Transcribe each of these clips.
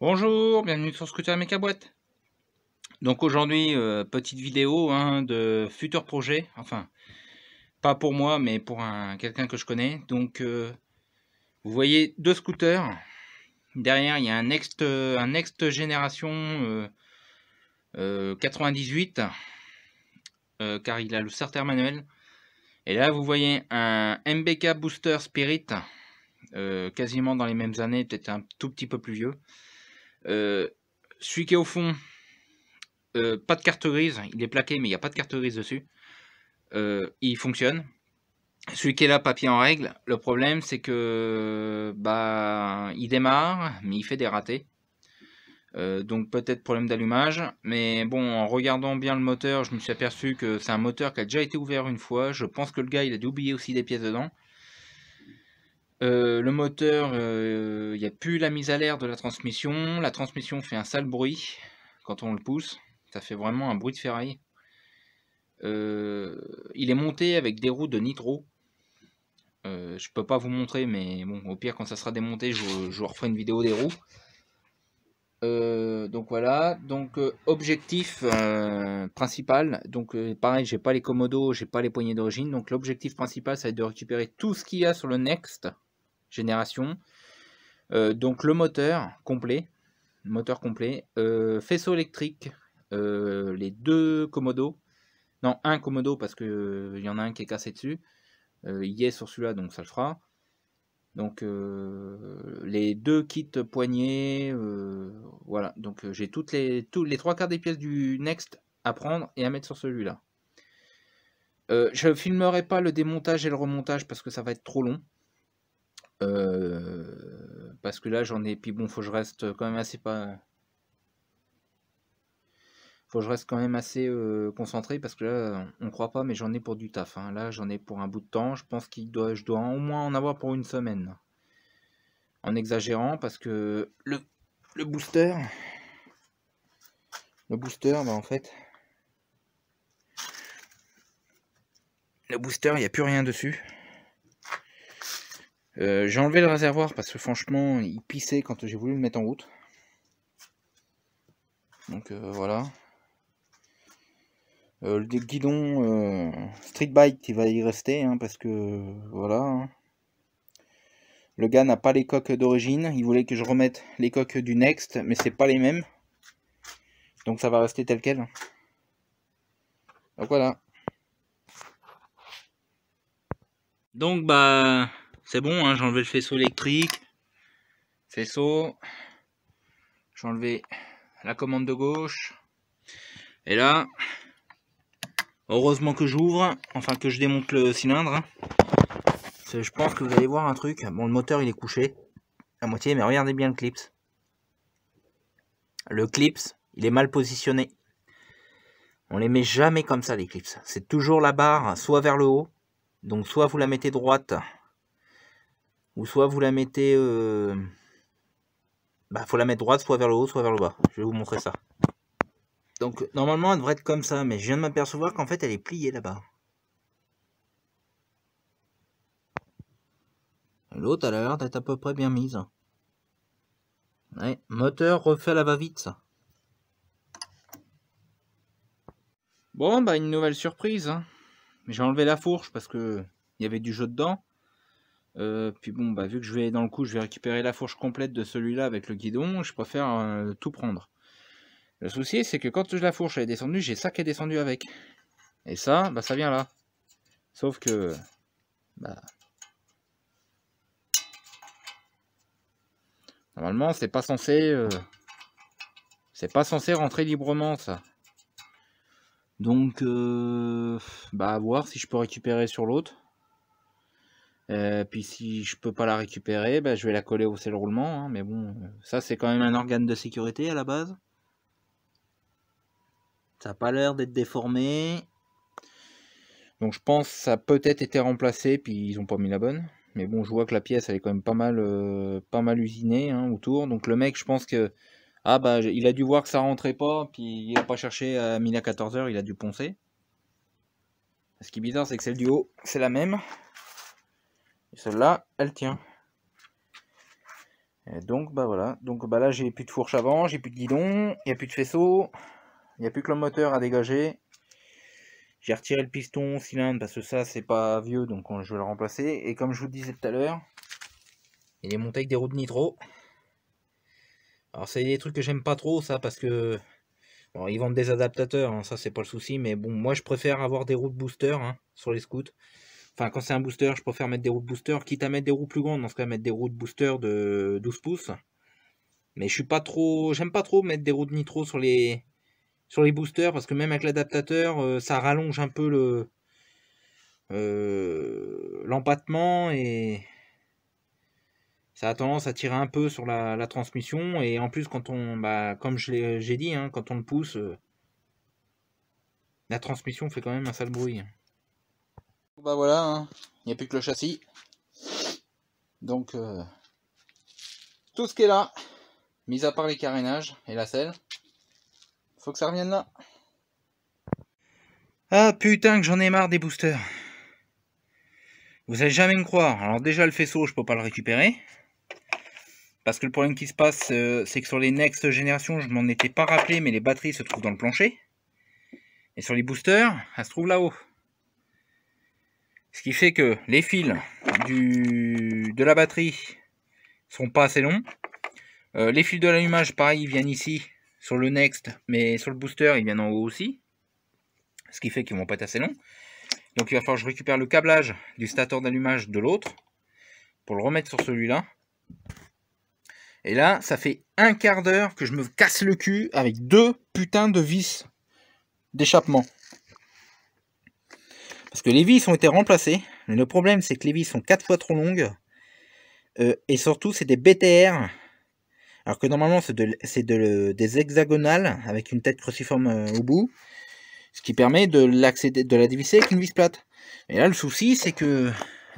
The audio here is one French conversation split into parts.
Bonjour, bienvenue sur Scooter Méca Boîte. Donc aujourd'hui, euh, petite vidéo hein, de futurs projets, enfin, pas pour moi, mais pour un, quelqu'un que je connais. Donc, euh, vous voyez deux scooters. Derrière, il y a un Next, euh, un next Génération 98, euh, car il a le starter manuel. Et là, vous voyez un MBK Booster Spirit, quasiment dans les mêmes années, peut-être un tout petit peu plus vieux. celui qui est au fond, pas de carte grise, il est plaqué mais il n'y a pas de carte grise dessus. Euh, il fonctionne. Celui qui est là, papier en règle, le problème c'est que bah il démarre, mais il fait des ratés. Euh, donc peut-être problème d'allumage. Mais bon, en regardant bien le moteur, je me suis aperçu que c'est un moteur qui a déjà été ouvert une fois. Je pense que le gars, il a dû oublier aussi des pièces dedans. Euh, le moteur, il n'y a plus la mise à l'air de la transmission. La transmission fait un sale bruit quand on le pousse. Ça fait vraiment un bruit de ferraille. Euh, il est monté avec des roues de nitro. je euh, je peux pas vous montrer, mais bon, au pire, quand ça sera démonté, je, vous referai une vidéo des roues. Euh, donc voilà, donc objectif principal, donc pareil j'ai pas les commodos, j'ai pas les poignées d'origine, donc l'objectif principal ça va être de récupérer tout ce qu'il y a sur le next génération, donc le moteur complet, moteur complet, faisceau électrique, les deux commodos, non, un Komodo parce que euh, il y en a un qui est cassé dessus. Euh, il y est sur celui-là, donc ça le fera. Donc euh, les deux kits poignées, voilà. Donc j'ai toutes les, tous les trois quarts des pièces du Next à prendre et à mettre sur celui-là. je filmerai pas le démontage et le remontage parce que ça va être trop long. parce que là j'en ai puis bon faut que je reste quand même assez pas je reste quand même assez euh, concentré parce que là, on, croit pas, mais j'en ai pour du taf. Hein. Là, j'en ai pour un bout de temps. Je pense qu'il doit, je dois au moins en avoir pour une semaine. En exagérant parce que le, le booster, le booster, bah, en fait, le booster, il n'y a plus rien dessus. Euh, j'ai enlevé le réservoir parce que franchement, il pissait quand j'ai voulu le mettre en route. Donc euh, voilà. Euh, le guidon euh, street bike il va y rester hein, parce que voilà. Hein. Le gars n'a pas les coques d'origine. Il voulait que je remette les coques du Next, mais c'est pas les mêmes. Donc ça va rester tel quel. Donc voilà. Donc bah c'est bon, hein, le faisceau électrique. Faisceau. J'ai la commande de gauche. Et là, Heureusement que j'ouvre, enfin que je démonte le cylindre. Je pense que vous allez voir un truc. Bon, le moteur il est couché à moitié, mais regardez bien le clips. Le clips, il est mal positionné. On les met jamais comme ça les clips. C'est toujours la barre, soit vers le haut, donc soit vous la mettez droite, ou soit vous la mettez... Euh, bah faut la mettre droite, soit vers le haut, soit vers le bas. Je vais vous montrer ça. Donc normalement elle devrait être comme ça, mais je viens de m'apercevoir qu'en fait elle est pliée là-bas. L'autre a l'air d'être à peu près bien mise. Ouais, moteur refait là-bas vite ça. Bon bah une nouvelle surprise. Hein. J'ai enlevé la fourche parce que il y avait du jeu dedans. Euh, puis bon bah vu que je vais dans le coup je vais récupérer la fourche complète de celui-là avec le guidon, je préfère euh, tout prendre. Le souci, c'est que quand je la fourche elle est descendue, j'ai ça qui est descendu avec. Et ça, bah, ça vient là. Sauf que... Bah, normalement, c'est pas censé... Euh, c'est pas censé rentrer librement, ça. Donc, euh, bah, à voir si je peux récupérer sur l'autre. Euh, puis si je peux pas la récupérer, bah, je vais la coller au sel roulement. Hein. mais bon, ça c'est quand même un organe de sécurité à la base. Ça pas l'air d'être déformé. Donc je pense ça peut-être été remplacé, puis ils ont pas mis la bonne. Mais bon, je vois que la pièce, elle est quand même pas mal, euh, pas mal usinée hein, autour. Donc le mec, je pense que... Ah bah, il a dû voir que ça rentrait pas, puis il a pas cherché à mine à 14h, il a dû poncer. Ce qui est bizarre, c'est que celle du haut, c'est la même. Et celle-là, elle tient. donc, bah voilà. Donc, bah là, j'ai plus de fourche avant, j'ai plus de guidon, il n'y a plus de faisceau. Il n'y a plus que le moteur à dégager. J'ai retiré le piston cylindre parce que ça, c'est pas vieux, donc je vais le remplacer. Et comme je vous disais tout à l'heure, il est monté avec des roues de nitro. Alors c'est des trucs que j'aime pas trop ça parce que ils vendent des adaptateurs, hein, ça c'est pas le souci, mais bon moi je préfère avoir des roues de booster hein, sur les scouts. Enfin quand c'est un booster, je préfère mettre des roues de booster, quitte à mettre des roues plus grandes, dans ce cas mettre des roues de booster de 12 pouces. Mais je suis pas trop. j'aime pas trop mettre des roues de nitro sur les sur les boosters parce que même avec l'adaptateur, euh, ça rallonge un peu le euh, l'empattement et ça a tendance à tirer un peu sur la, transmission. Et en plus, quand on, bah, comme j'ai dit, hein, quand on le pousse, euh, la transmission fait quand même un sale bruit. Bah voilà, hein. il n'y a plus que le châssis. Donc, tout ce qui est là, mis à part les carénages et la selle, faut que ça revienne là. Ah putain que j'en ai marre des boosters. Vous allez jamais me croire. Alors déjà le faisceau, je peux pas le récupérer. Parce que le problème qui se passe, euh, c'est que sur les next générations, je m'en étais pas rappelé, mais les batteries se trouvent dans le plancher. Et sur les boosters, elles se trouvent là-haut. Ce qui fait que les fils du, de la batterie sont pas assez longs. Euh, les fils de l'allumage, pareil, viennent ici sur le next, mais sur le booster, il viennent en haut aussi. Ce qui fait qu'ils vont pas être assez longs. Donc il va falloir que je récupère le câblage du stator d'allumage de l'autre pour le remettre sur celui-là. Et là, ça fait un quart d'heure que je me casse le cul avec deux putains de vis d'échappement. Parce que les vis ont été remplacées, mais le problème c'est que les vis sont quatre fois trop longues. Euh, et surtout, c'est des BTR alors que normalement, c'est de, de, des hexagonales avec une tête cruciforme euh, au bout, ce qui permet de, l'accéder, de la dévisser avec une vis plate. Et là, le souci, c'est que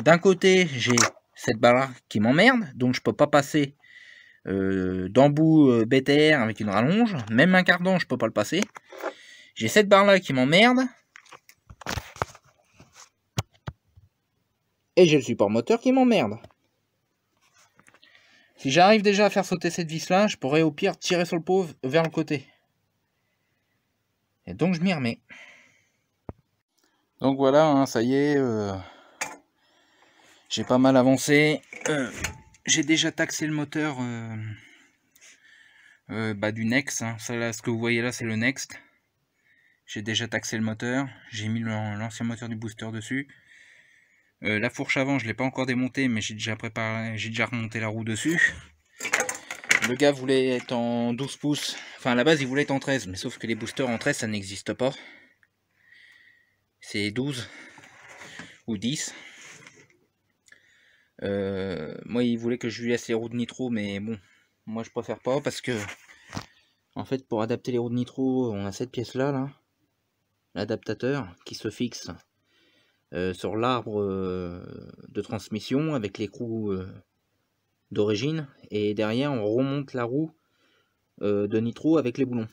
d'un côté, j'ai cette barre qui m'emmerde, donc je peux pas passer euh, d'embout euh, BTR avec une rallonge, même un cardan, je peux pas le passer. J'ai cette barre là qui m'emmerde. Et j'ai le support moteur qui m'emmerde. Si j'arrive déjà à faire sauter cette vis-là, je pourrais au pire tirer sur le pauvre vers le côté. Et donc je m'y remets. Donc voilà, hein, ça y est, euh, j'ai pas mal avancé. Euh, j'ai déjà taxé le moteur euh, bah, du Next. Hein. ce que vous voyez là, c'est le Next. J'ai déjà taxé le moteur. J'ai mis l'ancien moteur du booster dessus. Euh, la fourche avant, je ne l'ai pas encore démontée, mais j'ai déjà préparé, j'ai déjà remonté la roue dessus. Le gars voulait être en 12 pouces. Enfin, à la base, il voulait être en 13, mais sauf que les boosters en 13, ça n'existe pas. C'est 12 ou 10. Euh, moi, il voulait que je lui laisse les roues de nitro, mais bon, moi, je préfère pas parce que, en fait, pour adapter les roues de nitro, on a cette pièce-là, là, l'adaptateur, qui se fixe euh, sur l'arbre euh, de transmission avec l'écrou euh, d'origine et derrière on remonte la roue de nitro avec les boulons.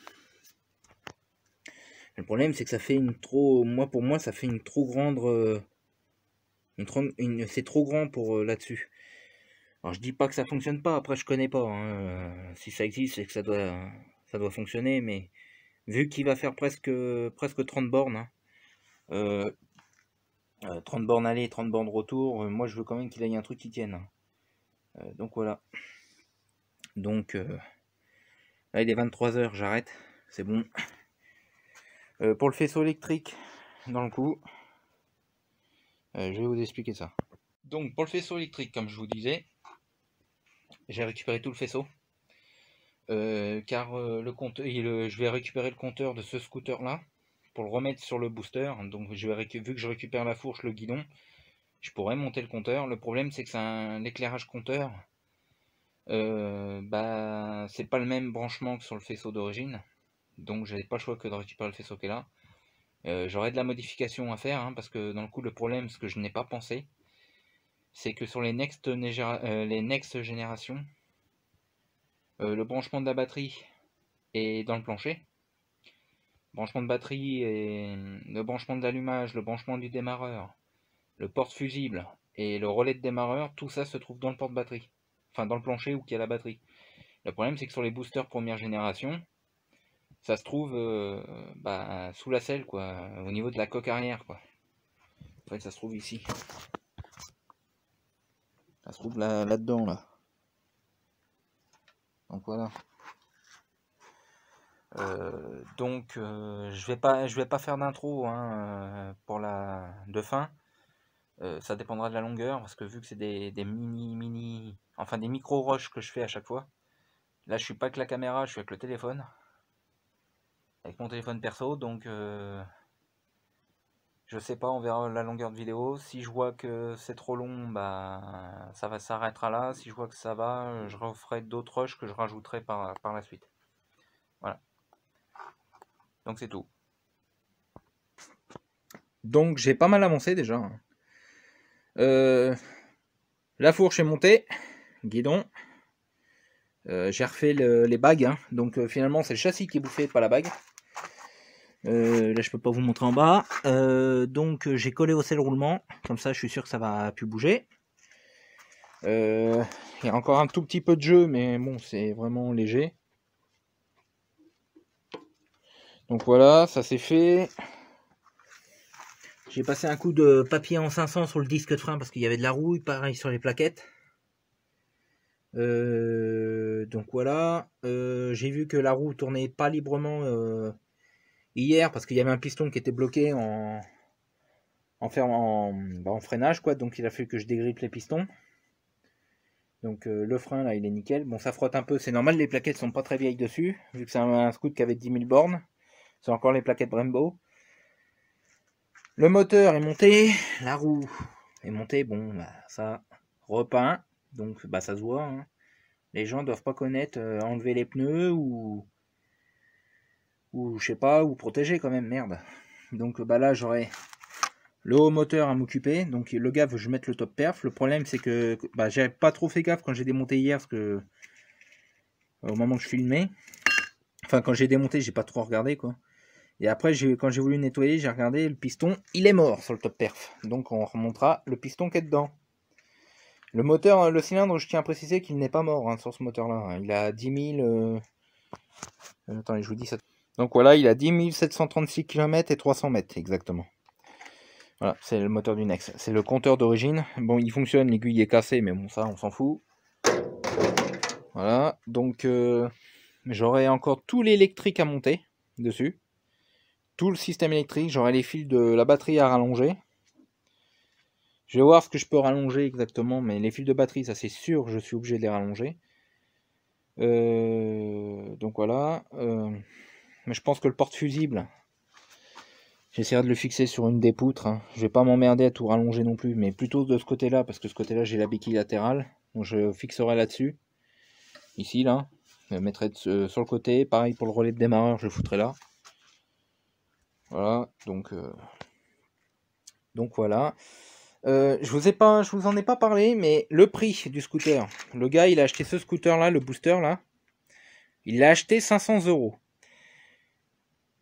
Le problème c'est que ça fait une trop, moi pour moi ça fait une trop grande, une, c'est trop grand pour là-dessus. Alors je dis pas que ça fonctionne pas, après je connais pas. Hein, si ça existe c'est que ça doit, ça doit fonctionner, mais vu qu'il va faire presque, presque 30 bornes, hein, 30 euh, bornes aller 30 bornes retour, euh, moi je veux quand même qu'il aille un truc qui tienne. Euh, donc voilà. Donc là il est 23h, j'arrête, c'est bon. pour le faisceau électrique dans le coup, je vais vous expliquer ça. Donc pour le faisceau électrique, comme je vous disais, j'ai récupéré tout le faisceau. car le je vais récupérer le compteur de ce scooter là pour le remettre sur le booster. Donc vu que je récupère la fourche, le guidon, je pourrais monter le compteur. Le problème c'est que c'est un éclairage compteur. Euh, bah c'est pas le même branchement que sur le faisceau d'origine. Donc j'avais pas le choix que de récupérer le faisceau qui est là. Euh, j'aurais de la modification à faire, hein, parce que dans le coup le problème, ce que je n'ai pas pensé, c'est que sur les next, euh, les next générations, le branchement de la batterie est dans le plancher, branchement de batterie et le branchement de l'allumage, le branchement du démarreur, le porte-fusible et le relais de démarreur, tout ça se trouve dans le porte-batterie, enfin dans le plancher où qu'il y a la batterie. Le problème c'est que sur les boosters première génération, ça se trouve euh, bah, sous la selle, quoi, au niveau de la coque arrière, quoi. En fait, ça se trouve ici. Ça se trouve là-dedans, là. Donc voilà. Euh, donc euh, je vais pas je vais pas faire d'intro hein, euh, pour la de fin. ça dépendra de la longueur parce que vu que c'est des, mini mini enfin des micro roches que je fais à chaque fois. Là je suis pas avec la caméra, je suis avec le téléphone. Avec mon téléphone perso donc je sais pas, on verra la longueur de vidéo. Si je vois que c'est trop long, bah ça va à là. Si je vois que ça va, je referai d'autres rushs que je rajouterai par, par la suite. Donc c'est tout. Donc j'ai pas mal avancé déjà. Euh, la fourche est montée, guidon. Euh, j'ai refait les bagues, hein. donc euh, finalement c'est le châssis qui est bouffé, pas la bague. là je peux pas vous montrer en bas. donc j'ai collé au sel roulement, comme ça je suis sûr que ça va plus bouger. Il y a encore un tout petit peu de jeu, mais bon c'est vraiment léger. Donc voilà, ça c'est fait. J'ai passé un coup de papier en 500 sur le disque de frein parce qu'il y avait de la rouille, pareil sur les plaquettes. Euh, donc voilà, euh, j'ai vu que la roue tournait pas librement euh, hier parce qu'il y avait un piston qui était bloqué en en, bah, en, freinage quoi, donc il a fallu que je dégrippe les pistons. Donc le frein là il est nickel. Bon ça frotte un peu, c'est normal, les plaquettes sont pas très vieilles dessus, vu que c'est un, un scoot qui avait 10 000 bornes. C'est encore les plaquettes Brembo. Le moteur est monté, la roue est montée, bon, bah, ça repeint, donc bah, ça se voit. Hein. Les gens doivent pas connaître euh, enlever les pneus ou ou je sais pas, ou protéger quand même, merde. Donc bah là j'aurais le haut moteur à m'occuper, donc le gars veut je mette le top perf. Le problème c'est que bah, j'avais pas trop fait gaffe quand j'ai démonté hier, parce que euh, au moment que je filmais, enfin quand j'ai démonté j'ai pas trop regardé quoi. Et après, quand j'ai voulu nettoyer, j'ai regardé, le piston, il est mort sur le top perf. Donc on remontera le piston qui est dedans. Le moteur, le cylindre, je tiens à préciser qu'il n'est pas mort hein, sur ce moteur-là. Il a 10 000... Euh, je vous dis ça. Donc voilà, il a 10 736 km et 300 mètres exactement. Voilà, c'est le moteur du Nex. C'est le compteur d'origine. Bon, il fonctionne, l'aiguille est cassée, mais bon, ça, on s'en fout. Voilà, donc euh, j'aurai encore tout l'électrique à monter dessus tout le système électrique, j'aurai les fils de la batterie à rallonger. Je vais voir ce que je peux rallonger exactement, mais les fils de batterie, ça c'est sûr, je suis obligé de les rallonger. Euh, donc voilà. Euh, mais je pense que le porte-fusible, j'essaierai de le fixer sur une des poutres. je hein. Je vais pas m'emmerder à tout rallonger non plus, mais plutôt de ce côté-là, parce que ce côté-là, j'ai la béquille latérale. Donc je fixerai là-dessus. Ici, là. Je mettrai sur le côté. Pareil pour le relais de démarreur, je le foutrai là. Voilà, donc, euh, donc voilà. Euh, je vous ai pas, je vous en ai pas parlé, mais le prix du scooter. Le gars, il a acheté ce scooter là, le booster là. Il l'a acheté 500 euros.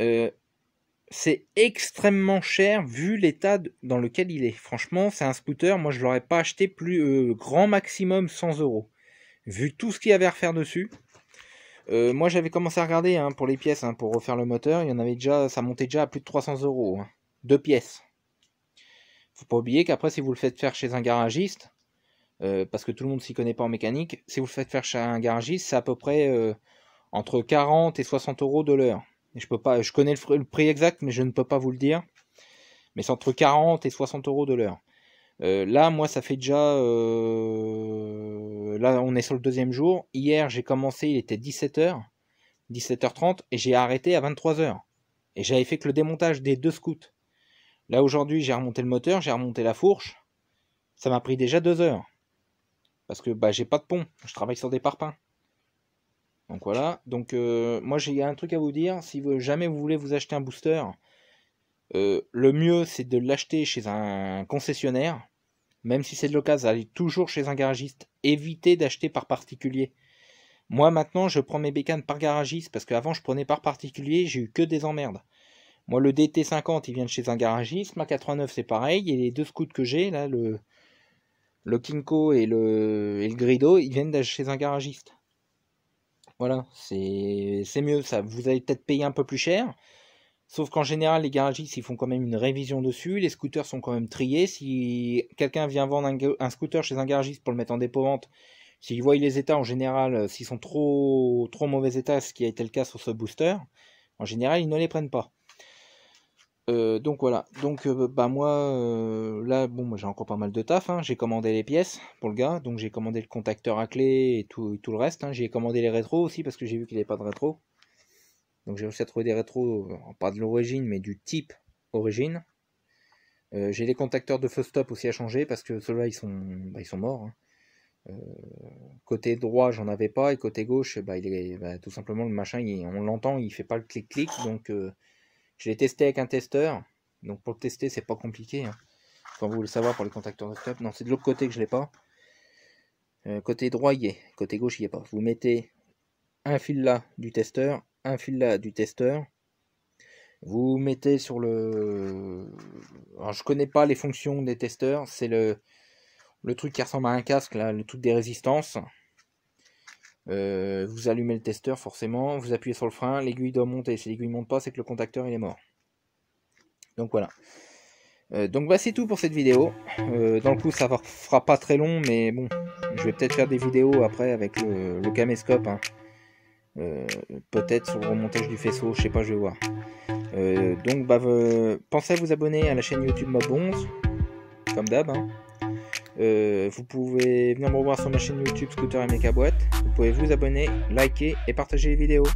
Euh, c'est extrêmement cher vu l'état dans lequel il est. Franchement, c'est un scooter. Moi, je l'aurais pas acheté plus grand maximum 100 euros. Vu tout ce qu'il y avait à refaire dessus, euh, moi, j'avais commencé à regarder hein, pour les pièces, hein, pour refaire le moteur. Il y en avait déjà, ça montait déjà à plus de 300 euros. Hein. Deux pièces. Faut pas oublier qu'après, si vous le faites faire chez un garagiste, euh, parce que tout le monde s'y connaît pas en mécanique, si vous le faites faire chez un garagiste, c'est à peu près euh, entre 40 et 60 euros de l'heure. Je je connais le, le prix exact, mais je ne peux pas vous le dire. Mais c'est entre 40 et 60 euros de l'heure. Euh, là, moi, ça fait déjà. Euh, là, on est sur le deuxième jour. Hier, j'ai commencé, il était 17h, 17h30, et j'ai arrêté à 23h. Et j'avais fait que le démontage des deux scouts. Là, aujourd'hui, j'ai remonté le moteur, j'ai remonté la fourche. Ça m'a pris déjà deux heures. Parce que bah, j'ai pas de pont, je travaille sur des parpaings. Donc voilà. Donc, euh, moi, j'ai un truc à vous dire. Si jamais vous voulez vous acheter un booster, le mieux, c'est de l'acheter chez un concessionnaire même si c'est de l'occasion, allez toujours chez un garagiste. Évitez d'acheter par particulier. Moi maintenant, je prends mes bécanes par garagiste parce qu'avant je prenais par particulier, j'ai eu que des emmerdes. Moi le DT50, il vient de chez un garagiste, ma 89 c'est pareil, et les deux scouts que j'ai là, le le Kinko et le, le Grido, ils viennent de chez un garagiste. Voilà, c'est mieux ça. Vous allez peut-être payer un peu plus cher, Sauf qu'en général, les garagistes, ils font quand même une révision dessus. Les scooters sont quand même triés. Si quelqu'un vient vendre un, scooter chez un garagiste pour le mettre en dépôt-vente, s'il voit les états, en général, euh, s'ils sont trop, trop mauvais état, ce qui a été le cas sur ce booster, en général, ils ne les prennent pas. Euh, donc voilà. Donc euh, bah moi là bon j'ai encore pas mal de taf. Hein. J'ai commandé les pièces pour le gars, donc j'ai commandé le contacteur à clé et tout, tout le reste. Hein. J'ai commandé les rétros aussi parce que j'ai vu qu'il n'y avait pas de rétro. Donc j'ai réussi à trouver des rétros, euh, pas de l'origine, mais du type origine. Euh, j'ai les contacteurs de feu stop aussi à changer parce que ceux-là ils sont, bah, ils sont morts. Hein. Euh, côté droit j'en avais pas et côté gauche bah, bah tout simplement le machin on l'entend il fait pas le clic clic donc je l'ai testé avec un testeur donc pour le tester c'est pas compliqué quand hein. vous le savoir pour les contacteurs de stop non c'est de l'autre côté que je l'ai pas côté droit il y est côté gauche il y est pas vous mettez un fil là du testeur un fil là du testeur. Vous mettez sur le. Alors, je connais pas les fonctions des testeurs. C'est le, le truc qui ressemble à un casque, là, le tout des résistances. Euh, vous allumez le testeur, forcément. Vous appuyez sur le frein. L'aiguille doit monter. Si l'aiguille ne monte pas, c'est que le contacteur il est mort. Donc voilà. Euh, donc bah c'est tout pour cette vidéo. Euh, dans le coup ça fera pas très long mais bon je vais peut-être faire des vidéos après avec le, caméscope. Hein. Euh, peut-être sur le remontage du faisceau, je sais pas, je vais voir. Euh, donc, bah, euh, pensez à vous abonner à la chaîne YouTube Mabonze, comme d'hab. Hein. vous pouvez venir me revoir sur ma chaîne YouTube Scooter et Mecha Boîte. Vous pouvez vous abonner, liker et partager les vidéos.